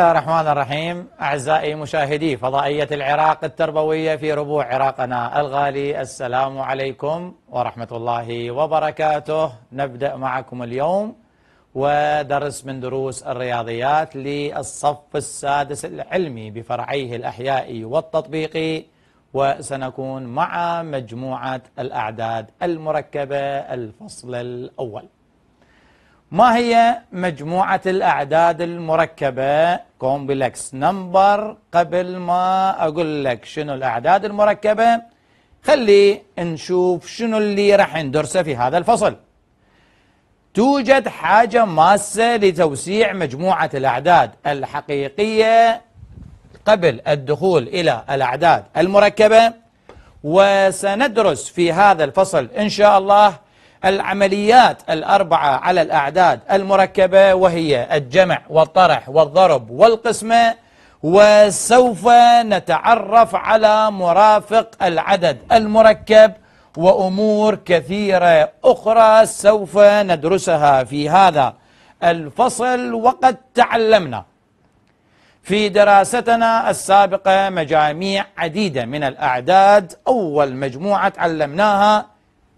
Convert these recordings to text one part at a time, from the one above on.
الله الرحمن الرحيم أعزائي مشاهدي فضائية العراق التربوية في ربوع عراقنا الغالي السلام عليكم ورحمة الله وبركاته نبدأ معكم اليوم ودرس من دروس الرياضيات للصف السادس العلمي بفرعيه الأحيائي والتطبيقي وسنكون مع مجموعة الأعداد المركبة الفصل الأول ما هي مجموعة الأعداد المركبة كومبلكس نمبر قبل ما أقول لك شنو الأعداد المركبة خلي نشوف شنو اللي راح ندرسه في هذا الفصل توجد حاجة ماسة لتوسيع مجموعة الأعداد الحقيقية قبل الدخول إلى الأعداد المركبة وسندرس في هذا الفصل إن شاء الله العمليات الأربعة على الأعداد المركبة وهي الجمع والطرح والضرب والقسمة وسوف نتعرف على مرافق العدد المركب وأمور كثيرة أخرى سوف ندرسها في هذا الفصل وقد تعلمنا في دراستنا السابقة مجاميع عديدة من الأعداد أول مجموعة علمناها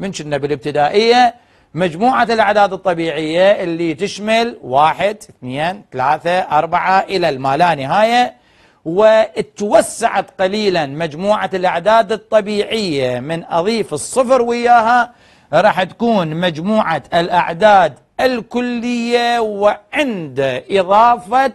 من كنا بالابتدائية مجموعة الأعداد الطبيعية اللي تشمل واحد اثنين ثلاثة أربعة إلى ما لا نهاية وتوسعت قليلا مجموعة الأعداد الطبيعية من أضيف الصفر وياها راح تكون مجموعة الأعداد الكلية وعند إضافة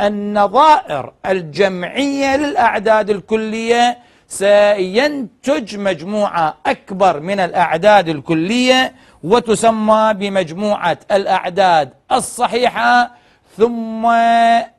النظائر الجمعية للأعداد الكلية سينتج مجموعة أكبر من الأعداد الكلية وتسمى بمجموعة الأعداد الصحيحة ثم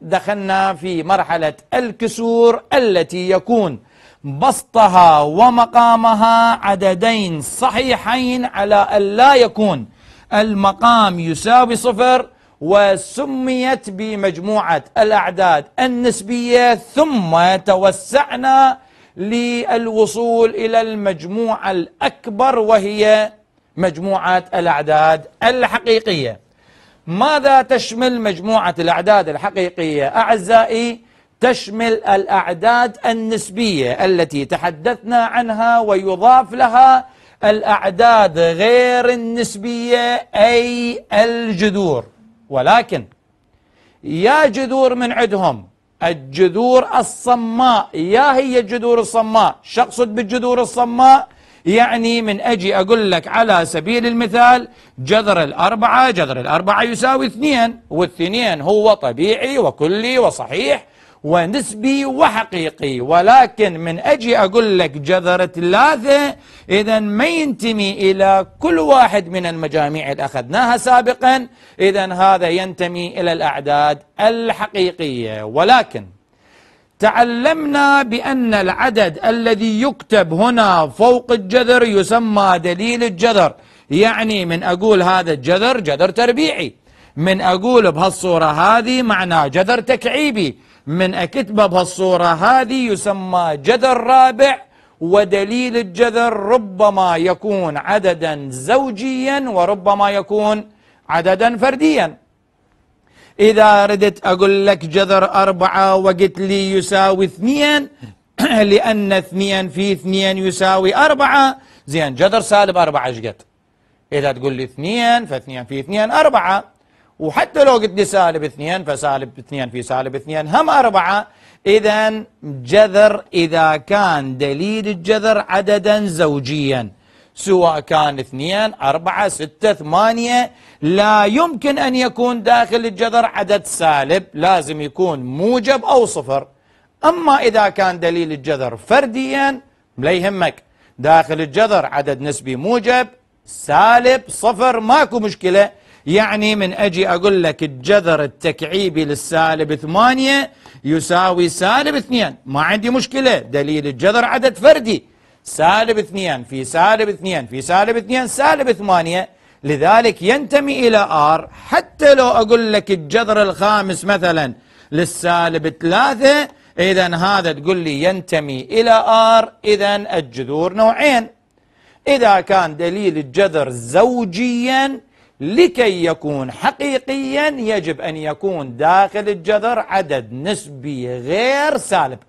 دخلنا في مرحلة الكسور التي يكون بسطها ومقامها عددين صحيحين على أن لا يكون المقام يساوي صفر وسميت بمجموعة الأعداد النسبية ثم توسعنا للوصول إلى المجموعة الأكبر وهي مجموعة الأعداد الحقيقية ماذا تشمل مجموعة الأعداد الحقيقية أعزائي تشمل الأعداد النسبية التي تحدثنا عنها ويضاف لها الأعداد غير النسبية أي الجذور ولكن يا جذور من عندهم الجذور الصماء يا هي الجذور الصماء شقصد بالجذور الصماء يعني من أجي أقول لك على سبيل المثال جذر الأربعة جذر الأربعة يساوي اثنين والاثنين هو طبيعي وكلي وصحيح ونسبي وحقيقي ولكن من أجي أقول لك جذر ثلاثة إذا ما ينتمي إلى كل واحد من المجاميع اللي أخذناها سابقا إذا هذا ينتمي إلى الأعداد الحقيقية ولكن تعلمنا بأن العدد الذي يكتب هنا فوق الجذر يسمى دليل الجذر يعني من أقول هذا الجذر جذر تربيعي من أقول بهالصورة هذه معناه جذر تكعيبي من أكتبة بهالصورة هذه يسمى جذر رابع ودليل الجذر ربما يكون عددا زوجيا وربما يكون عددا فرديا إذا ردت أقول لك جذر أربعة وقلت لي يساوي اثنين لأن اثنين في اثنين يساوي أربعة زين جذر سالب أربعة ايش قد؟ إذا تقول لي اثنين فاثنين في اثنين أربعة وحتى لو قد سالب اثنين فسالب اثنين في سالب اثنين هم أربعة إذا جذر إذا كان دليل الجذر عددا زوجيا سواء كان اثنين أربعة ستة ثمانية لا يمكن أن يكون داخل الجذر عدد سالب لازم يكون موجب أو صفر أما إذا كان دليل الجذر فرديا لا يهمك داخل الجذر عدد نسبي موجب سالب صفر ماكو مشكلة يعني من أجي أقول لك الجذر التكعيبي للسالب ثمانية يساوي سالب اثنين ما عندي مشكلة دليل الجذر عدد فردي سالب اثنين في سالب اثنين في سالب اثنين سالب ثمانية لذلك ينتمي إلى آر حتى لو أقول لك الجذر الخامس مثلا للسالب ثلاثة إذا هذا تقول لي ينتمي إلى آر إذا الجذور نوعين إذا كان دليل الجذر زوجيا لكي يكون حقيقيا يجب أن يكون داخل الجذر عدد نسبي غير سالب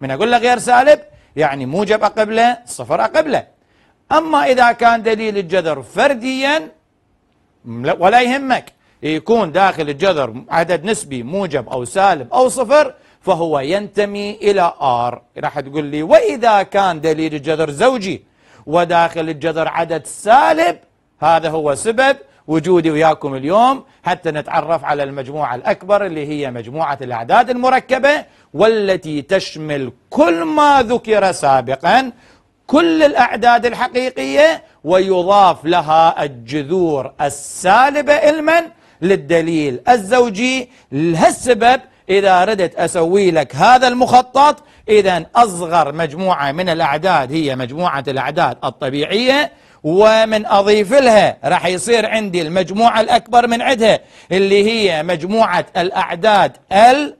من أقول له غير سالب يعني موجب أقبله صفر أقبله أما إذا كان دليل الجذر فرديا ولا يهمك يكون داخل الجذر عدد نسبي موجب أو سالب أو صفر فهو ينتمي إلى آر راح تقول لي وإذا كان دليل الجذر زوجي وداخل الجذر عدد سالب هذا هو سبب وجودي وياكم اليوم حتى نتعرف على المجموعة الأكبر اللي هي مجموعة الأعداد المركبة والتي تشمل كل ما ذكر سابقا كل الأعداد الحقيقية ويضاف لها الجذور السالبة علما للدليل الزوجي لهالسبب إذا ردت أسوي لك هذا المخطط إذا أصغر مجموعة من الأعداد هي مجموعة الأعداد الطبيعية ومن أضيف لها راح يصير عندي المجموعة الأكبر من عدها اللي هي مجموعة الأعداد ال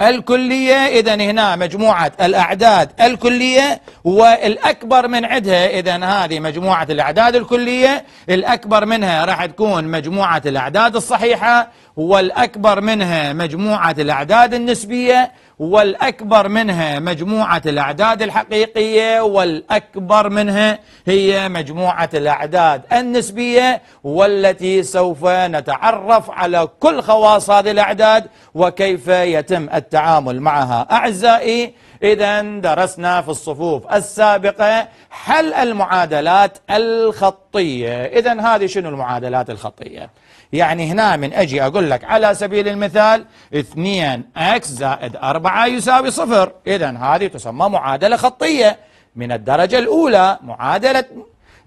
الكلية إذا هنا مجموعة الأعداد الكلية والأكبر من عدها إذا هذه مجموعة الأعداد الكلية الأكبر منها راح تكون مجموعة الأعداد الصحيحة والأكبر منها مجموعة الأعداد النسبية والأكبر منها مجموعة الأعداد الحقيقية والأكبر منها هي مجموعة الأعداد النسبية والتي سوف نتعرف على كل خواص هذه الأعداد وكيف يتم التعامل معها أعزائي إذا درسنا في الصفوف السابقة حل المعادلات الخطية إذا هذه شنو المعادلات الخطية؟ يعني هنا من أجي أقول لك على سبيل المثال 2x زائد 4 يساوي صفر إذا هذه تسمى معادلة خطية من الدرجة الأولى معادلة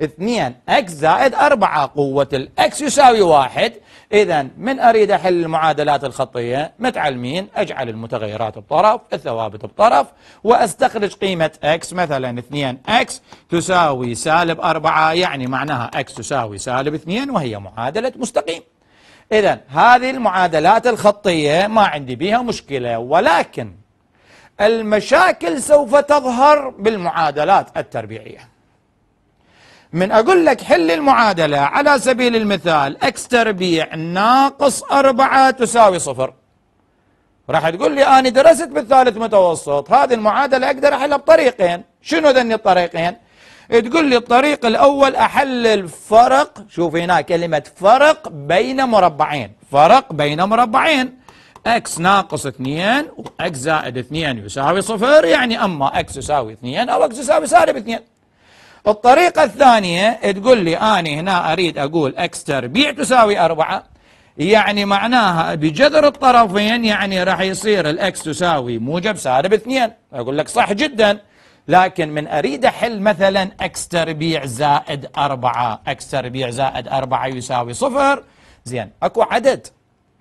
2 x زائد 4 قوة الاكس يساوي واحد إذا من أريد أحل المعادلات الخطية متعلمين أجعل المتغيرات بطرف الثوابت بطرف وأستخرج قيمة x مثلا 2x تساوي سالب 4 يعني معناها x تساوي سالب 2 وهي معادلة مستقيم إذا هذه المعادلات الخطية ما عندي بها مشكلة ولكن المشاكل سوف تظهر بالمعادلات التربيعيه من أقول لك حل المعادلة على سبيل المثال اكس تربيع ناقص أربعة تساوي صفر راح تقول لي أنا درست بالثالث متوسط هذه المعادلة أقدر أحلها بطريقين شنو ذني الطريقين تقول لي الطريق الأول أحلل فرق شوف هنا كلمة فرق بين مربعين فرق بين مربعين اكس ناقص 2 واكس زائد 2 يساوي صفر يعني اما اكس يساوي 2 او اكس يساوي سالب 2 الطريقة الثانية تقول لي أنا هنا أريد أقول X تربيع تساوي أربعة يعني معناها بجذر الطرفين يعني راح يصير الأكس تساوي موجب سالب اثنين أقول لك صح جدا لكن من أريد أحل مثلا X تربيع زائد أربعة X تربيع زائد أربعة يساوي صفر زين أكو عدد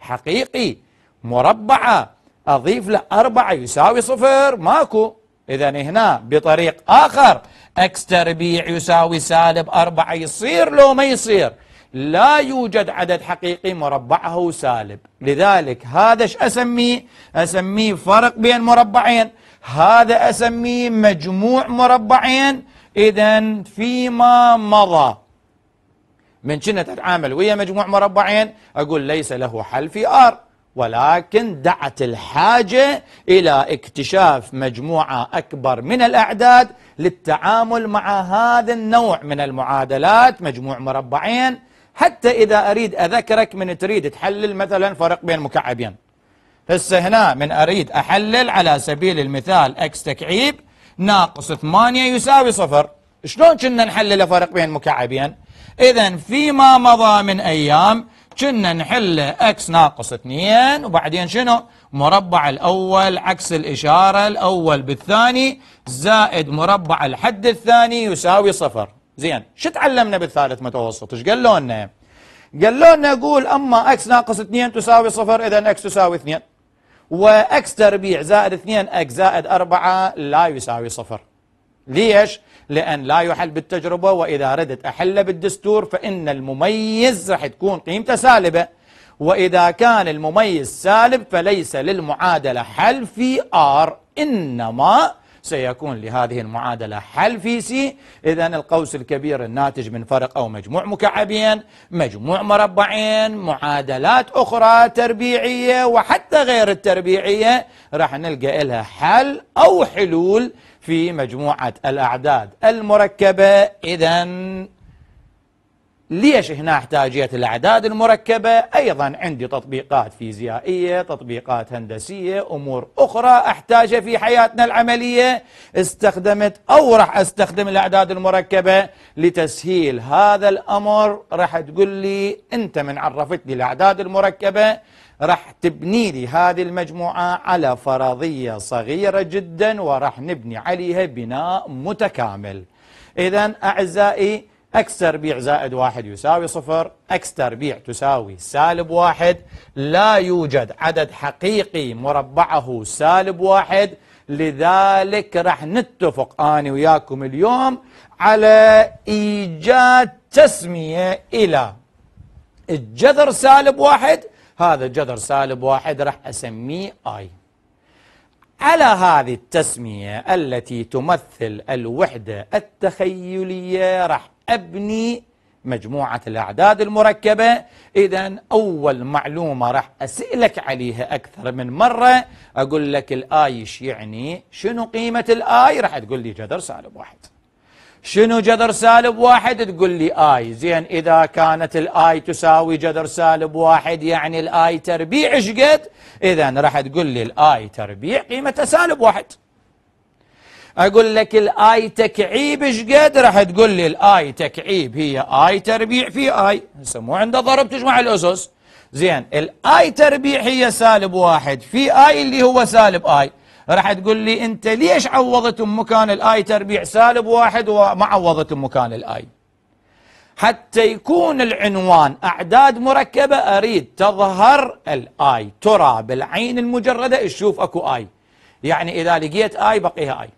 حقيقي مربعة أضيف له أربعة يساوي صفر ماكو إذا هنا بطريق آخر اكس تربيع يساوي سالب أربعة يصير لو ما يصير لا يوجد عدد حقيقي مربعه سالب لذلك هذا ايش اسميه اسميه فرق بين مربعين هذا اسميه مجموع مربعين اذا فيما مضى من كنا تتعامل ويا مجموع مربعين اقول ليس له حل في ار ولكن دعت الحاجة إلى اكتشاف مجموعة أكبر من الأعداد للتعامل مع هذا النوع من المعادلات مجموع مربعين حتى إذا أريد أذكرك من تريد تحلل مثلا فرق بين مكعبين هسه هنا من أريد أحلل على سبيل المثال أكس تكعيب ناقص 8 يساوي صفر شلون كنا نحلل فرق بين مكعبين إذا فيما مضى من أيام كنا نحل اكس ناقص 2 وبعدين شنو مربع الاول عكس الاشاره الاول بالثاني زائد مربع الحد الثاني يساوي صفر زين شو تعلمنا بالثالث متوسط ايش قالوا لنا قالوا لنا قول اما اكس ناقص 2 تساوي صفر اذا اكس تساوي 2 واكس تربيع زائد 2 اكس زائد 4 لا يساوي صفر ليش لأن لا يحل بالتجربة وإذا ردت أحل بالدستور فإن المميز راح تكون قيمته سالبة وإذا كان المميز سالب فليس للمعادلة حل في آر إنما سيكون لهذه المعادلة حل في سي إذا القوس الكبير الناتج من فرق أو مجموع مكعبين مجموع مربعين معادلات أخرى تربيعية وحتى غير التربيعية راح نلقى لها حل أو حلول في مجموعة الأعداد المركبة إذا ليش هنا احتاجية الأعداد المركبة أيضا عندي تطبيقات فيزيائية تطبيقات هندسية أمور أخرى أحتاجها في حياتنا العملية استخدمت أو راح أستخدم الأعداد المركبة لتسهيل هذا الأمر راح تقول لي أنت من عرفتني الأعداد المركبة راح تبني لي هذه المجموعة على فرضية صغيرة جدا وراح نبني عليها بناء متكامل إذا أعزائي أكس تربيع زائد واحد يساوي صفر أكس تربيع تساوي سالب واحد لا يوجد عدد حقيقي مربعه سالب واحد لذلك راح نتفق أنا وياكم اليوم على إيجاد تسمية إلى الجذر سالب واحد هذا الجذر سالب واحد راح أسميه آي على هذه التسمية التي تمثل الوحدة التخيلية راح أبني مجموعة الأعداد المركبة إذا أول معلومة راح أسألك عليها أكثر من مرة أقول لك الآي إيش يعني شنو قيمة الآي راح تقول لي جذر سالب واحد شنو جذر سالب واحد تقول لي آي زين إذا كانت الآي تساوي جذر سالب واحد يعني الآي تربيع إيش قد إذا راح تقول لي الآي تربيع قيمة سالب واحد اقول لك الاي تكعيب ايش قد راح تقول لي الاي تكعيب هي اي تربيع في اي هسه مو عنده ضرب تجمع الاسس زين الاي تربيع هي سالب واحد في اي اللي هو سالب اي راح تقول لي انت ليش عوضت مكان الاي تربيع سالب واحد وما عوضت مكان الاي حتى يكون العنوان أعداد مركبة أريد تظهر الآي ترى بالعين المجردة تشوف أكو آي يعني إذا لقيت آي بقيها آي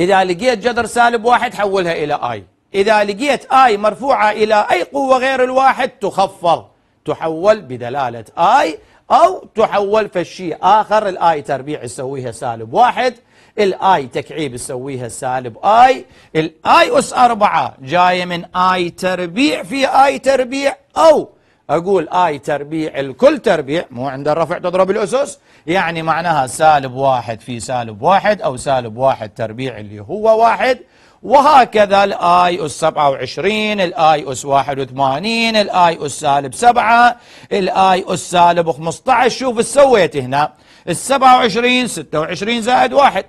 إذا لقيت جذر سالب واحد حولها إلى آي إذا لقيت آي مرفوعة إلى أي قوة غير الواحد تخفض تحول بدلالة آي أو تحول فشي آخر الآي تربيع يسويها سالب واحد الآي تكعيب يسويها سالب آي الآي أس أربعة جاية من آي تربيع في آي تربيع أو أقول آي تربيع الكل تربيع مو عند الرفع تضرب الأسس يعني معناها سالب واحد في سالب واحد أو سالب واحد تربيع اللي هو واحد وهكذا الآي أس 27 الآي أس 81 الآي أس سالب 7 الآي أس سالب 15 شوف ايش سويت هنا ال 27 26 زائد 1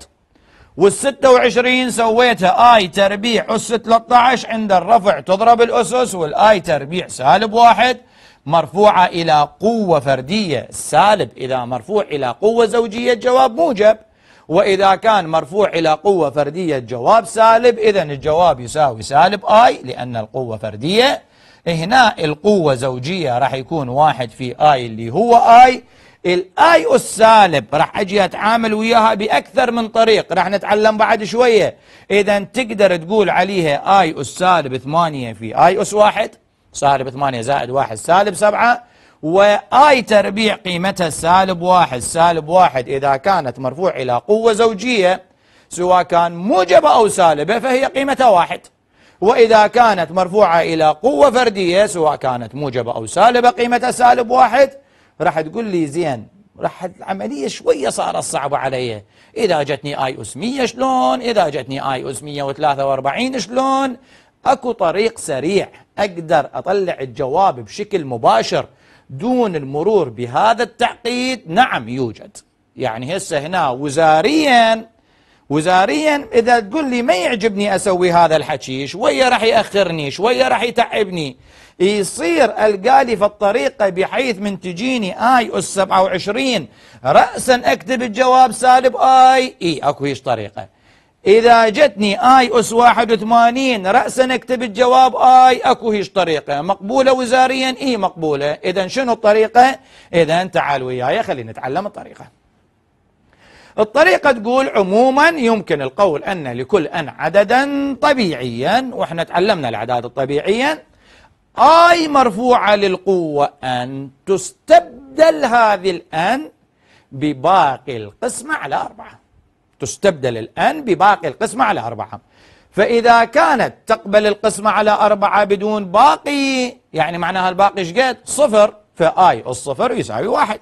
وال 26 سويتها آي تربيع أس 13 عند الرفع تضرب الأسس والآي تربيع سالب 1 مرفوعة إلى قوة فردية سالب إذا مرفوع إلى قوة زوجية الجواب موجب وإذا كان مرفوع إلى قوة فردية الجواب سالب إذا الجواب يساوي سالب آي لأن القوة فردية هنا القوة زوجية راح يكون واحد في آي اللي هو آي الاي السالب راح اجي اتعامل وياها باكثر من طريق راح نتعلم بعد شويه اذا تقدر تقول عليها اي اس سالب 8 في اي اس واحد سالب 8 زائد 1 سالب 7 وآي تربيع قيمتها سالب 1 سالب 1 إذا كانت مرفوع إلى قوة زوجية سواء كان موجبة أو سالبة فهي قيمتها 1 وإذا كانت مرفوعة إلى قوة فردية سواء كانت موجبة أو سالبة قيمتها سالب 1 راح تقول لي زين راح العمليه شويه صارت صعبه علي اذا جتني اي اس 100 شلون اذا جتني اي اس 143 شلون اكو طريق سريع اقدر اطلع الجواب بشكل مباشر دون المرور بهذا التعقيد نعم يوجد يعني هسه هنا وزاريا وزاريا اذا تقول لي ما يعجبني اسوي هذا الحكي شويه راح ياخرني شويه راح يتعبني يصير القالي في الطريقه بحيث من تجيني اي اس 27 راسا اكتب الجواب سالب اي اي اكو هيش طريقه إذا جتني آي أس 81 رأسا أكتب الجواب آي أكو هيش طريقة مقبولة وزاريا إي مقبولة إذا شنو الطريقة؟ إذا تعال وياي خلينا نتعلم الطريقة الطريقة تقول عموما يمكن القول أن لكل أن عددا طبيعيا وإحنا تعلمنا الأعداد الطبيعيا آي مرفوعة للقوة أن تستبدل هذه الأن بباقي القسمة على أربعة تستبدل الآن بباقي القسمة على أربعة فإذا كانت تقبل القسمة على أربعة بدون باقي يعني معناها الباقي شقد صفر فآي الصفر يساوي واحد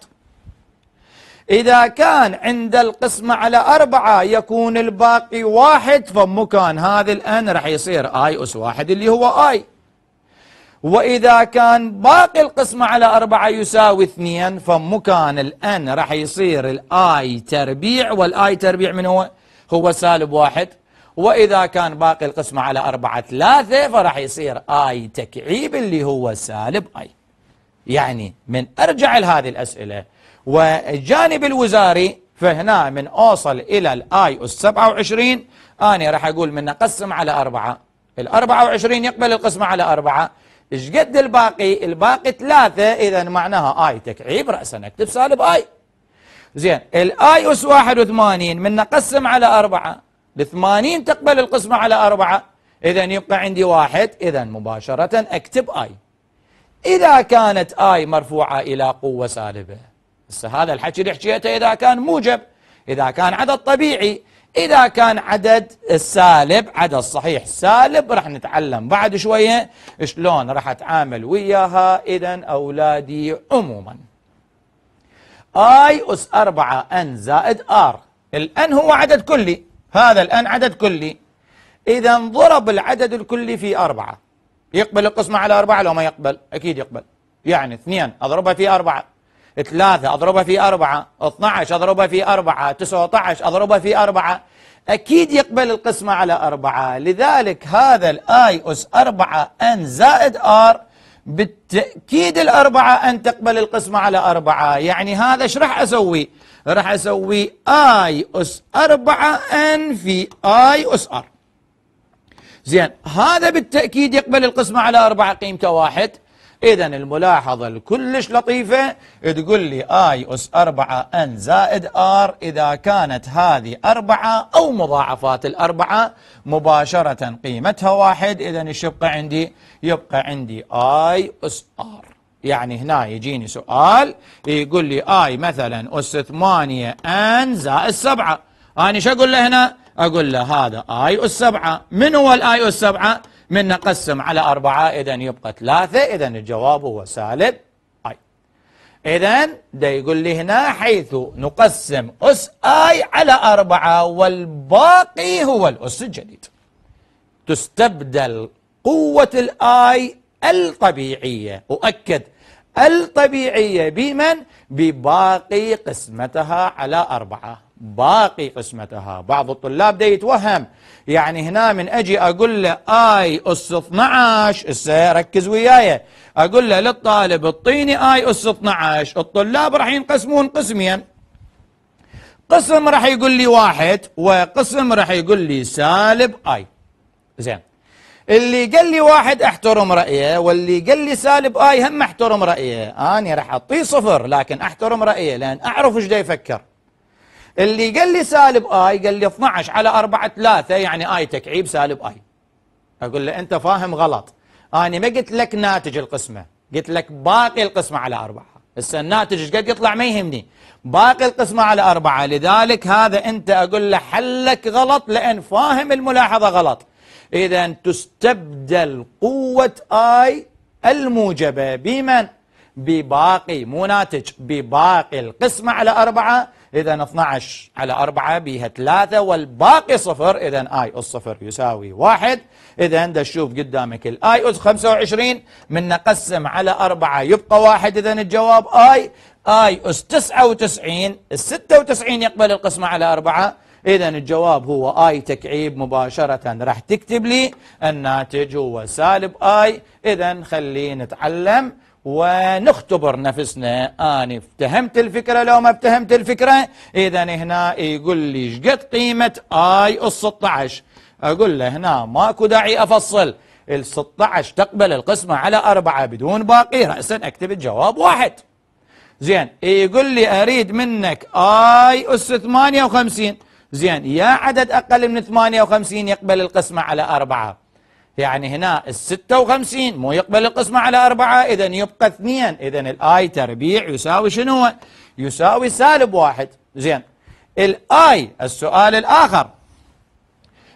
إذا كان عند القسمة على أربعة يكون الباقي واحد فمكان هذا الآن راح يصير آي أس واحد اللي هو آي وإذا كان باقي القسمة على أربعة يساوي اثنين فمكان الأن راح يصير الآي تربيع والآي تربيع من هو؟ هو سالب واحد وإذا كان باقي القسمة على أربعة ثلاثة فراح يصير آي تكعيب اللي هو سالب آي يعني من أرجع لهذه الأسئلة والجانب الوزاري فهنا من أوصل إلى الآي السبعة 27 أنا راح أقول من أقسم على أربعة الأربعة 24 يقبل القسمة على أربعة ايش قد الباقي الباقي ثلاثة إذا معناها آي تكعيب رأسا نكتب سالب آي زين الآي أس 81 من نقسم على أربعة 80 تقبل القسمة على أربعة إذا يبقى عندي واحد إذا مباشرة أكتب آي إذا كانت آي مرفوعة إلى قوة سالبة هسه هذا الحكي اللي حكيته إذا كان موجب إذا كان عدد طبيعي إذا كان عدد السالب عدد صحيح سالب راح نتعلم بعد شوية شلون راح أتعامل وياها إذا أولادي عموما آي أس 4 أن زائد آر الأن هو عدد كلي هذا الأن عدد كلي إذا ضرب العدد الكلي في أربعة يقبل القسمة على أربعة لو ما يقبل أكيد يقبل يعني اثنين أضربها في أربعة 3 أضربها في 4 12 أضربها في 4 19 أضربها في 4 أكيد يقبل القسمة على 4 لذلك هذا الآي أس 4 أن زائد آر بالتأكيد الأربعة أن تقبل القسمة على 4 يعني هذا ايش راح أسوي راح أسوي آي أس 4 أن في آي أس أر زين هذا بالتأكيد يقبل القسمة على 4 قيمته 1 إذا الملاحظة الكلش لطيفة تقول لي آي أس 4 أن زائد آر إذا كانت هذه أربعة أو مضاعفات الأربعة مباشرة قيمتها واحد إذا ايش يبقى عندي؟ يبقى عندي آي أس آر يعني هنا يجيني سؤال يقول لي آي مثلا أس 8 أن زائد 7 أنا شو أقول له هنا؟ أقول له هذا آي أس 7 من هو الآي أس 7؟ من نقسم على أربعة إذا يبقى ثلاثة إذا الجواب هو سالب أي إذا ده يقول لي هنا حيث نقسم أس أي على أربعة والباقي هو الأس الجديد تستبدل قوة الآي الطبيعية أؤكد الطبيعية بمن؟ بباقي قسمتها على أربعة باقي قسمتها بعض الطلاب ده يتوهم يعني هنا من أجي أقول له آي أس 12 هسه ركز وياي أقول له للطالب اعطيني آي أس 12 الطلاب راح ينقسمون قسمين قسم راح يقول لي واحد وقسم راح يقول لي سالب آي زين اللي قال لي واحد احترم رأيه واللي قال لي سالب آي هم احترم رأيه أنا راح أعطيه صفر لكن احترم رأيه لأن أعرف ايش دا يفكر اللي قال لي سالب اي قال لي 12 على 4 3 يعني اي تكعيب سالب اي اقول له انت فاهم غلط انا ما قلت لك ناتج القسمه قلت لك باقي القسمه على 4 هسه الناتج ايش قد يطلع ما يهمني باقي القسمه على 4 لذلك هذا انت اقول له حلك غلط لان فاهم الملاحظه غلط اذا تستبدل قوه اي الموجبه بمن بباقي مو ناتج بباقي القسمة على أربعة إذا 12 على 4 بيها 3 والباقي صفر إذا آي الصفر يساوي 1 إذا أنت تشوف قدامك الآي أس 25 من نقسم على 4 يبقى 1 إذا الجواب آي آي أس 99 ال 96 يقبل القسمة على 4 إذا الجواب هو آي تكعيب مباشرة راح تكتب لي الناتج هو سالب آي إذا خلينا نتعلم ونختبر نفسنا أنا افتهمت الفكرة لو ما افتهمت الفكرة إذا هنا يقول لي ايش قد قيمة آي ال 16 أقول له هنا ماكو داعي أفصل ال 16 تقبل القسمة على أربعة بدون باقي رأسا أكتب الجواب واحد زين يقول لي أريد منك آي أس 58 زين يا عدد أقل من 58 يقبل القسمة على أربعة يعني هنا ال 56 مو يقبل القسمة على أربعة إذا يبقى اثنين إذا الآي تربيع يساوي شنو يساوي سالب واحد زين الآي السؤال الآخر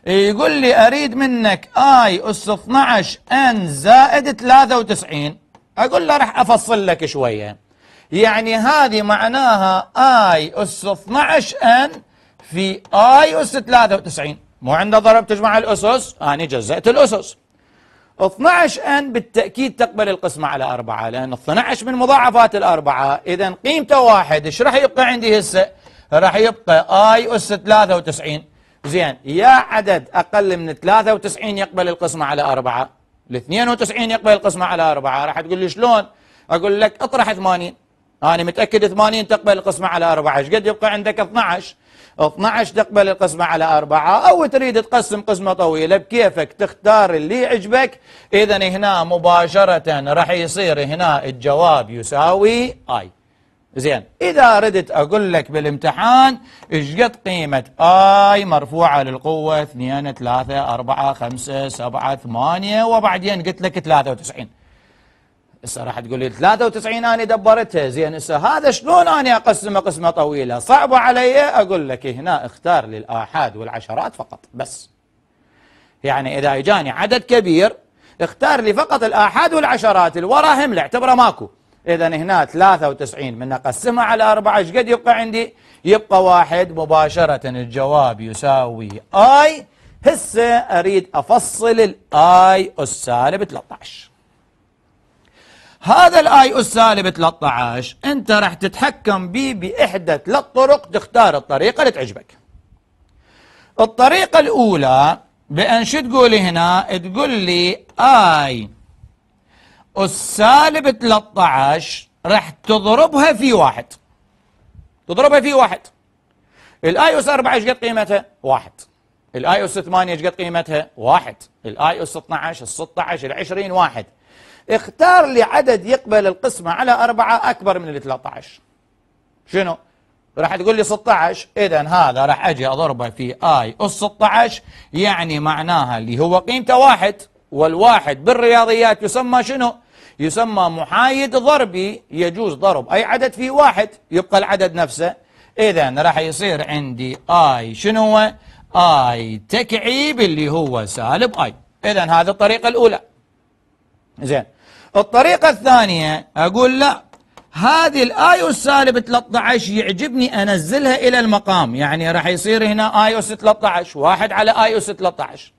يقول لي أريد منك آي أس 12 أن زائد 93 أقول له راح أفصل لك شوية يعني هذه معناها آي أس 12 أن في آي أس 93 مو عند ضرب تجمع الأسس أنا جزأت الأسس 12 أن بالتأكيد تقبل القسمة على أربعة لأن 12 من مضاعفات الأربعة إذا قيمته واحد إيش راح يبقى عندي هسه راح يبقى آي أس 93 زين يا عدد أقل من 93 يقبل القسمة على أربعة ال 92 يقبل القسمة على أربعة راح تقول لي شلون أقول لك أطرح 80 أنا متأكد 80 تقبل القسمة على أربعة إيش قد يبقى عندك 12 12 تقبل القسمة على أربعة أو تريد تقسم قسمة طويلة بكيفك تختار اللي يعجبك إذا هنا مباشرة راح يصير هنا الجواب يساوي آي زين إذا ردت أقول لك بالامتحان إيش قد قيمة آي مرفوعة للقوة 2 3 4 5 7 8 وبعدين قلت لك 93 هسه راح تقول لي 93 انا دبرتها زين هسه هذا شلون انا اقسمه قسمه طويله صعبه علي اقول لك هنا اختار للاحاد والعشرات فقط بس يعني اذا اجاني عدد كبير اختار لي فقط الآحاد والعشرات الورا هملة اعتبره ماكو إذا هنا 93 من أقسمها على أربعة ايش قد يبقى عندي؟ يبقى واحد مباشرة الجواب يساوي آي هسه أريد أفصل الآي السالب 13 هذا الاي او سالب 13 انت راح تتحكم به باحدى ثلاث طرق تختار الطريقه اللي تعجبك الطريقه الاولى بان شو تقولي هنا تقول لي اي سالب 13 راح تضربها في واحد تضربها في واحد الاي او 4 ايش قد قيمتها؟ واحد الاي او 8 ايش قد قيمتها؟ واحد الاي او 12 ال 16 ال 20 واحد اختار لي عدد يقبل القسمة على أربعة أكبر من ال 13 شنو؟ راح تقول لي 16 إذا هذا راح أجي أضربه في آي أس 16 يعني معناها اللي هو قيمته واحد والواحد بالرياضيات يسمى شنو؟ يسمى محايد ضربي يجوز ضرب أي عدد في واحد يبقى العدد نفسه إذا راح يصير عندي آي شنو هو؟ آي تكعيب اللي هو سالب آي إذا هذه الطريقة الأولى زين الطريقة الثانية أقول لا هذه الآيوس سالب 13 يعجبني أنزلها إلى المقام يعني راح يصير هنا آيوس 13 واحد على آيوس 13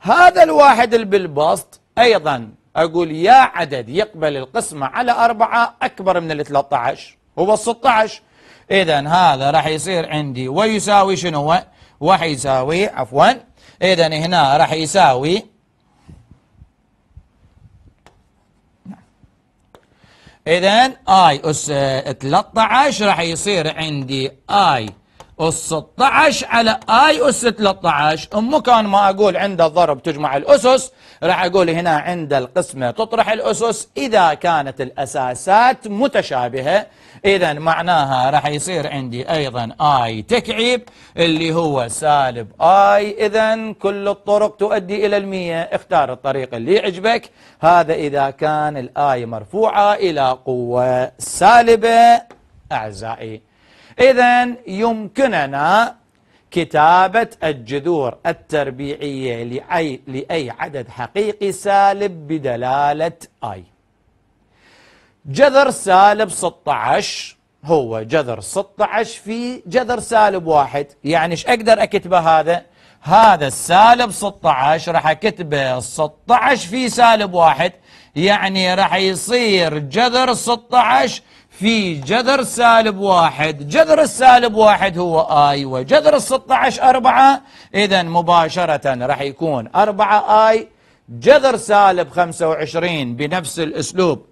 هذا الواحد بالبسط أيضا أقول يا عدد يقبل القسمة على أربعة أكبر من ال 13 هو ال 16 إذا هذا راح يصير عندي ويساوي شنو هو؟ وحيساوي عفوا إذا هنا راح يساوي إذا I أس 13 آه، راح يصير عندي I أس 16 على أي أس 13 مكان ما أقول عند الضرب تجمع الأسس راح أقول هنا عند القسمة تطرح الأسس إذا كانت الأساسات متشابهة إذا معناها راح يصير عندي أيضا آي تكعيب اللي هو سالب آي إذا كل الطرق تؤدي إلى المية اختار الطريق اللي يعجبك هذا إذا كان الآي مرفوعة إلى قوة سالبة أعزائي إذا يمكننا كتابة الجذور التربيعية لأي, لأي عدد حقيقي سالب بدلالة I جذر سالب 16 هو جذر 16 في جذر سالب واحد يعني ايش أقدر أكتبه هذا؟ هذا السالب 16 راح اكتبه 16 في سالب واحد يعني راح يصير جذر 16 في جذر سالب واحد جذر السالب واحد هو آي وجذر ال 16 أربعة إذا مباشرة راح يكون أربعة آي جذر سالب 25 بنفس الأسلوب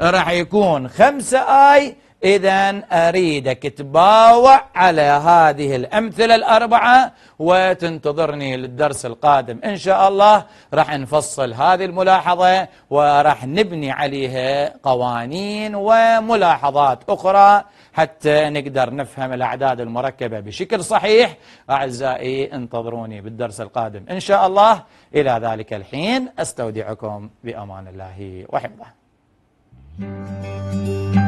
راح يكون 5 آي إذا أريدك تباوع على هذه الأمثلة الأربعة وتنتظرني للدرس القادم إن شاء الله راح نفصل هذه الملاحظة وراح نبني عليها قوانين وملاحظات أخرى حتى نقدر نفهم الأعداد المركبة بشكل صحيح أعزائي انتظروني بالدرس القادم إن شاء الله إلى ذلك الحين أستودعكم بأمان الله وحفظه